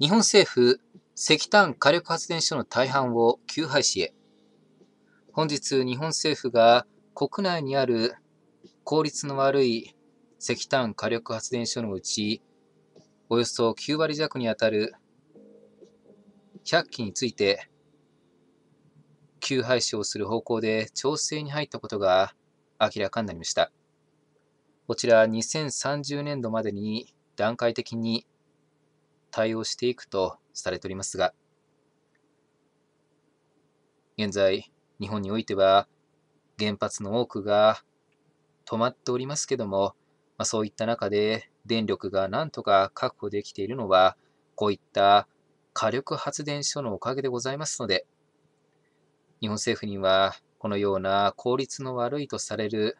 日本政府、石炭火力発電所の大半を休廃止へ。本日、日本政府が国内にある効率の悪い石炭火力発電所のうち、およそ9割弱にあたる100基について、休廃止をする方向で調整に入ったことが明らかになりました。こちら2030年度までに段階的に対応していくとされておりますが、現在、日本においては原発の多くが止まっておりますけども、まあ、そういった中で電力がなんとか確保できているのは、こういった火力発電所のおかげでございますので、日本政府にはこのような効率の悪いとされる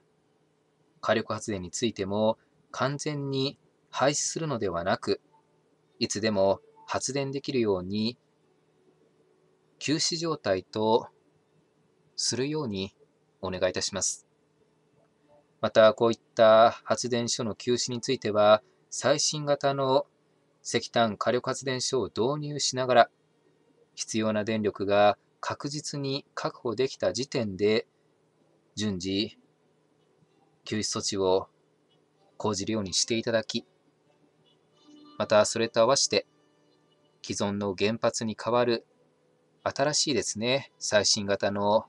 火力発電についても完全に廃止するのではなく、いつでも発電できるように休止状態とするようにお願いいたします。また、こういった発電所の休止については、最新型の石炭火力発電所を導入しながら、必要な電力が確実に確保できた時点で、順次、休止措置を講じるようにしていただき、またそれと合わせて既存の原発に代わる新しいですね、最新型の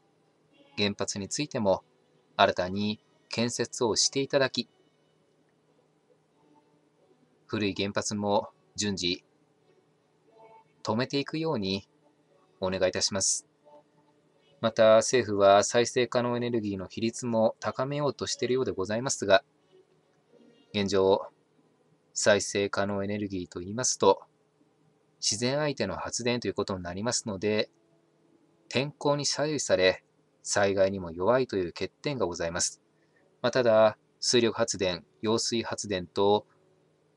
原発についても新たに建設をしていただき、古い原発も順次止めていくようにお願いいたします。また政府は再生可能エネルギーの比率も高めようとしているようでございますが、現状、再生可能エネルギーと言いますと、自然相手の発電ということになりますので、天候に左右され、災害にも弱いという欠点がございます。まあ、ただ、水力発電、揚水発電と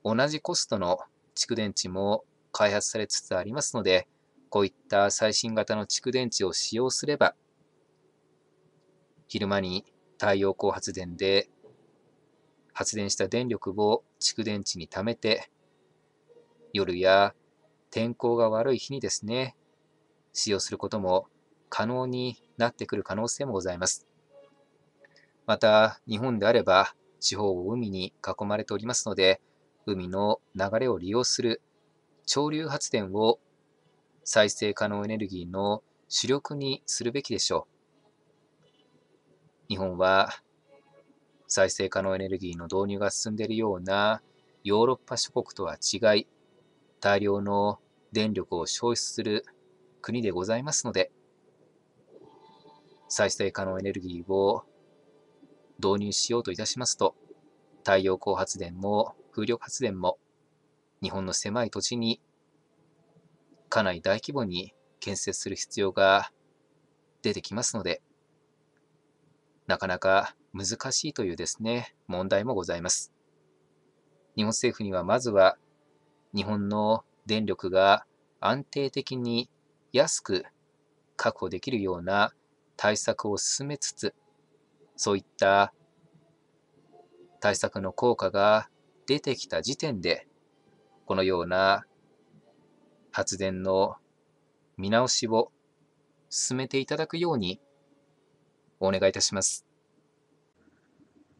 同じコストの蓄電池も開発されつつありますので、こういった最新型の蓄電池を使用すれば、昼間に太陽光発電で発電した電力を蓄電池に貯めて、夜や天候が悪い日にですね、使用することも可能になってくる可能性もございます。また、日本であれば、地方を海に囲まれておりますので、海の流れを利用する潮流発電を再生可能エネルギーの主力にするべきでしょう。日本は再生可能エネルギーの導入が進んでいるようなヨーロッパ諸国とは違い、大量の電力を消費する国でございますので、再生可能エネルギーを導入しようといたしますと、太陽光発電も風力発電も日本の狭い土地にかなり大規模に建設する必要が出てきますので、なかなか難しいというですね、問題もございます。日本政府にはまずは、日本の電力が安定的に安く確保できるような対策を進めつつ、そういった対策の効果が出てきた時点で、このような発電の見直しを進めていただくようにお願いいたします。